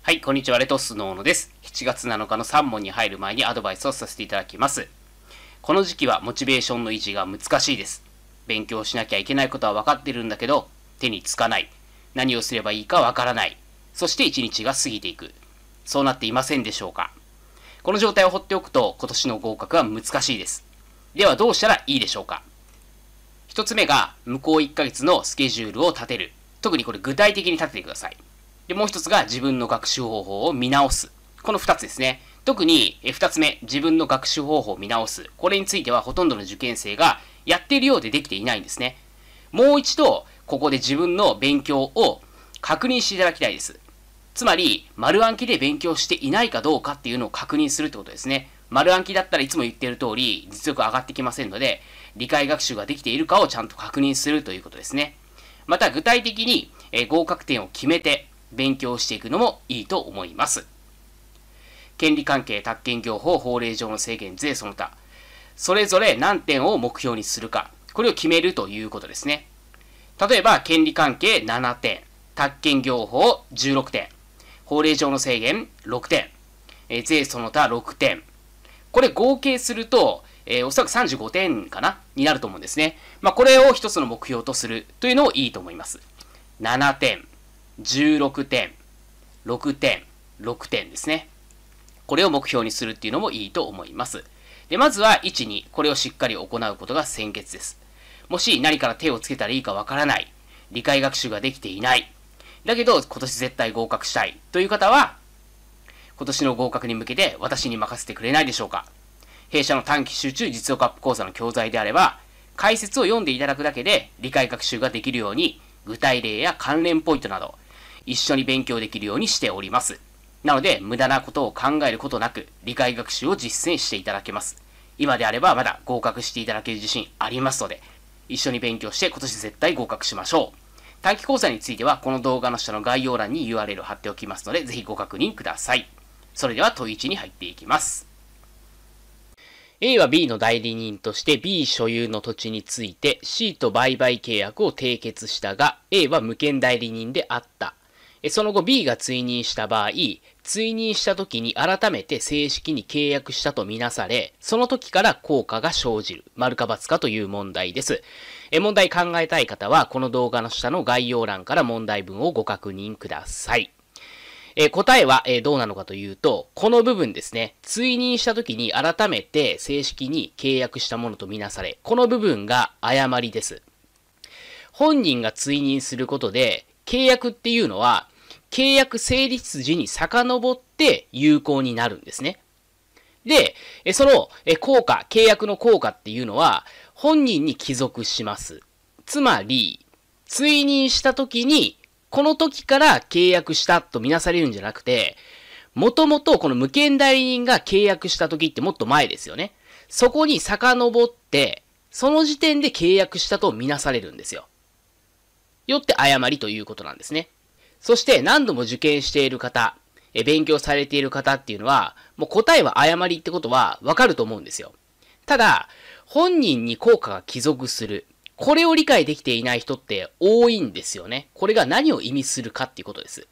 はい、こんにちは、レトスのーノです。7月7日の3問に入る前にアドバイスをさせていただきます。この時期はモチベーションの維持が難しいです。勉強しなきゃいけないことは分かってるんだけど、手につかない。何をすればいいか分からない。そして1日が過ぎていく。そうなっていませんでしょうかこの状態を放っておくと今年の合格は難しいです。ではどうしたらいいでしょうか1つ目が向こう1ヶ月のスケジュールを立てる。特にこれ具体的に立ててください。で、もう1つが自分の学習方法を見直す。この2つですね。特に2つ目、自分の学習方法を見直す。これについてはほとんどの受験生がやっているようでできていないんですね。もう一度、ここで自分の勉強を確認していただきたいです。つまり、丸暗記で勉強していないかどうかっていうのを確認するってことですね。丸暗記だったらいつも言ってる通り、実力上がってきませんので、理解学習ができているかをちゃんと確認するということですね。また、具体的に、え合格点を決めて勉強していくのもいいと思います。権利関係、宅建業法、法令上の制限、税その他、それぞれ何点を目標にするか、これを決めるということですね。例えば、権利関係7点、宅建業法16点、法令上の制限6点、えー、税その他6点。これ合計すると、えー、おそらく35点かなになると思うんですね。まあ、これを一つの目標とするというのをいいと思います。7点、16点、6点、6点ですね。これを目標にするっていうのもいいと思います。で、まずは1、2。これをしっかり行うことが先決です。もし何から手をつけたらいいかわからない。理解学習ができていない。だけど、今年絶対合格したいという方は、今年の合格に向けて私に任せてくれないでしょうか弊社の短期集中実用カップ講座の教材であれば、解説を読んでいただくだけで理解学習ができるように、具体例や関連ポイントなど、一緒に勉強できるようにしております。なので、無駄なことを考えることなく、理解学習を実践していただけます。今であればまだ合格していただける自信ありますので、一緒に勉強して今年絶対合格しましょう。短期講座についてはこの動画の下の概要欄に URL を貼っておきますので、ぜひご確認ください。それでは問い1に入っていきます。A は B の代理人として B 所有の土地について C と売買契約を締結したが A は無権代理人であった。その後 B が追認した場合、追認した時に改めて正式に契約したとみなされ、その時から効果が生じる、丸か×かという問題です。え問題考えたい方は、この動画の下の概要欄から問題文をご確認ください。え答えは、えどうなのかというと、この部分ですね、追認した時に改めて正式に契約したものとみなされ、この部分が誤りです。本人が追認することで、契約っていうのは、契約成立時に遡って有効になるんですね。で、その効果、契約の効果っていうのは、本人に帰属します。つまり、追認した時に、この時から契約したとみなされるんじゃなくて、もともとこの無権代理人が契約した時ってもっと前ですよね。そこに遡って、その時点で契約したとみなされるんですよ。よって誤りということなんですね。そして何度も受験している方、え勉強されている方っていうのは、もう答えは誤りってことはわかると思うんですよ。ただ、本人に効果が帰属する。これを理解できていない人って多いんですよね。これが何を意味するかっていうことです。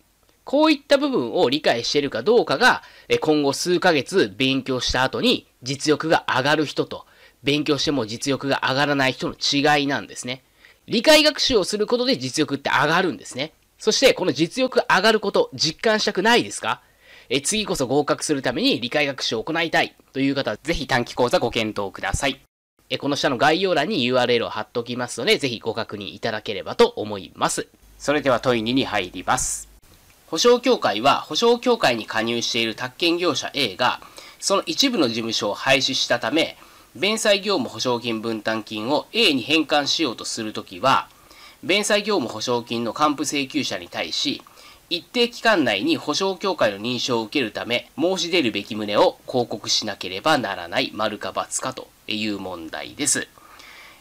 こういった部分を理解しているかどうかが、今後数ヶ月勉強した後に実力が上がる人と、勉強しても実力が上がらない人の違いなんですね。理解学習をすることで実力って上がるんですね。そして、この実力上がること、実感したくないですかえ次こそ合格するために理解学習を行いたいという方は、ぜひ短期講座ご検討ください。えこの下の概要欄に URL を貼っときますので、ぜひご確認いただければと思います。それでは問い2に入ります。保証協会は、保証協会に加入している宅建業者 A が、その一部の事務所を廃止したため、弁済業務保証金分担金を A に返還しようとするときは、弁済業務保証金の還付請求者に対し、一定期間内に保証協会の認証を受けるため、申し出るべき旨を広告しなければならない、丸か×かという問題です。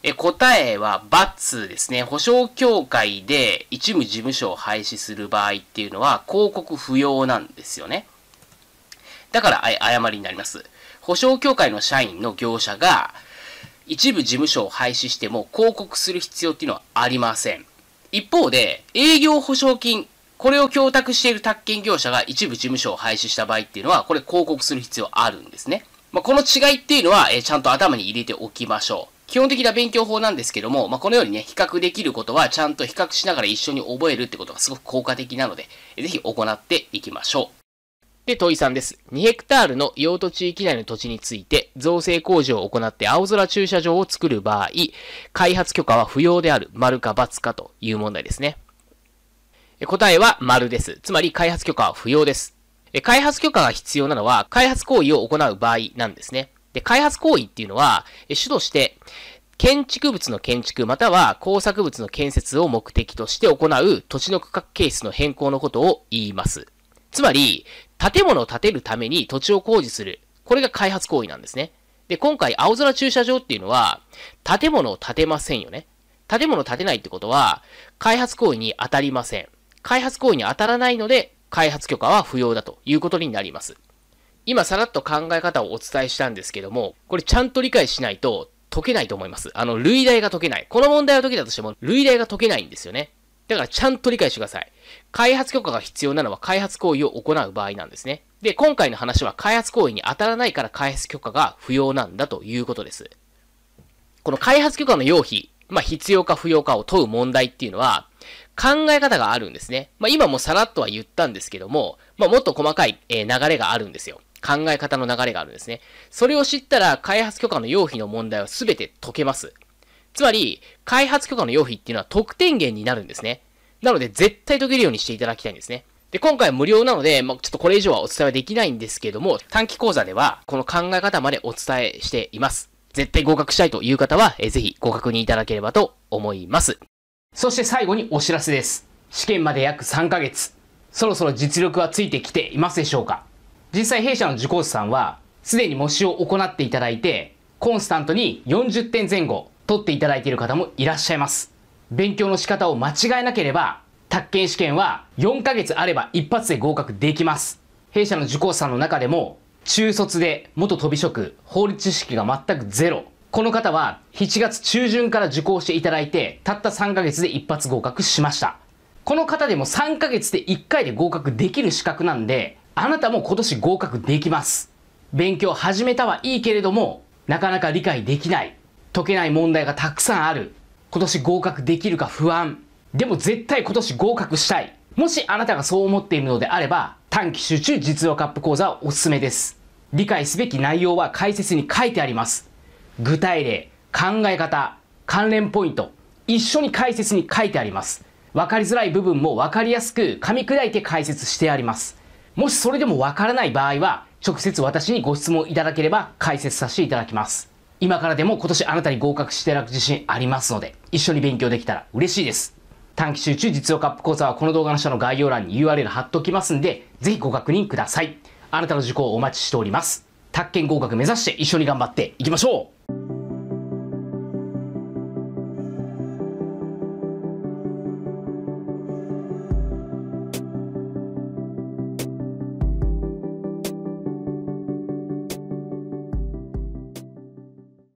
え答えは×ですね。保証協会で一部事務所を廃止する場合っていうのは広告不要なんですよね。だから、誤りになります。保証協会の社員の業者が一部事務所を廃止しても広告する必要っていうのはありません。一方で、営業保証金、これを供託している宅建業者が一部事務所を廃止した場合っていうのは、これ広告する必要あるんですね。まあ、この違いっていうのは、えー、ちゃんと頭に入れておきましょう。基本的な勉強法なんですけども、まあ、このようにね、比較できることはちゃんと比較しながら一緒に覚えるってことがすごく効果的なので、ぜひ行っていきましょう。で、問いさんです。2ヘクタールの用途地域内の土地について、造成工事を行って青空駐車場を作る場合、開発許可は不要である、丸か×かという問題ですね。答えは丸です。つまり開発許可は不要です。開発許可が必要なのは、開発行為を行う場合なんですね。で、開発行為っていうのは、主として、建築物の建築または工作物の建設を目的として行う土地の区画形質の変更のことを言います。つまり、建物を建てるために土地を工事する。これが開発行為なんですね。で、今回、青空駐車場っていうのは、建物を建てませんよね。建物を建てないってことは、開発行為に当たりません。開発行為に当たらないので、開発許可は不要だということになります。今さらっと考え方をお伝えしたんですけども、これちゃんと理解しないと解けないと思います。あの、類題が解けない。この問題を解けたとしても、類題が解けないんですよね。だからちゃんと理解してください。開発許可が必要なのは開発行為を行う場合なんですね。で、今回の話は開発行為に当たらないから開発許可が不要なんだということです。この開発許可の要否、まあ、必要か不要かを問う問題っていうのは、考え方があるんですね。まあ、今もさらっとは言ったんですけども、まあ、もっと細かい、え流れがあるんですよ。考え方の流れがあるんですね。それを知ったら開発許可の要否の問題は全て解けます。つまり、開発許可の用費っていうのは得点源になるんですね。なので、絶対解けるようにしていただきたいんですね。で、今回無料なので、まあ、ちょっとこれ以上はお伝えはできないんですけども、短期講座では、この考え方までお伝えしています。絶対合格したいという方は、えぜひご確認いただければと思います。そして最後にお知らせです。試験まで約3ヶ月。そろそろ実力はついてきていますでしょうか実際弊社の受講師さんは、すでに模試を行っていただいて、コンスタントに40点前後、取っていただいている方もいらっしゃいます。勉強の仕方を間違えなければ、宅建試験は4ヶ月あれば一発で合格できます。弊社の受講者の中でも、中卒で元飛び職、法律知識が全くゼロ。この方は7月中旬から受講していただいて、たった3ヶ月で一発合格しました。この方でも3ヶ月で1回で合格できる資格なんで、あなたも今年合格できます。勉強始めたはいいけれども、なかなか理解できない。解けない問題がたくさんある。今年合格できるか不安。でも絶対今年合格したい。もしあなたがそう思っているのであれば、短期集中実用カップ講座はおすすめです。理解すべき内容は解説に書いてあります。具体例、考え方、関連ポイント、一緒に解説に書いてあります。分かりづらい部分も分かりやすく噛み砕いて解説してあります。もしそれでも分からない場合は、直接私にご質問いただければ解説させていただきます。今からでも今年あなたに合格していただく自信ありますので、一緒に勉強できたら嬉しいです。短期集中実用カップ講座はこの動画の下の概要欄に URL 貼っておきますんで、ぜひご確認ください。あなたの受講をお待ちしております。宅建合格目指して一緒に頑張っていきましょう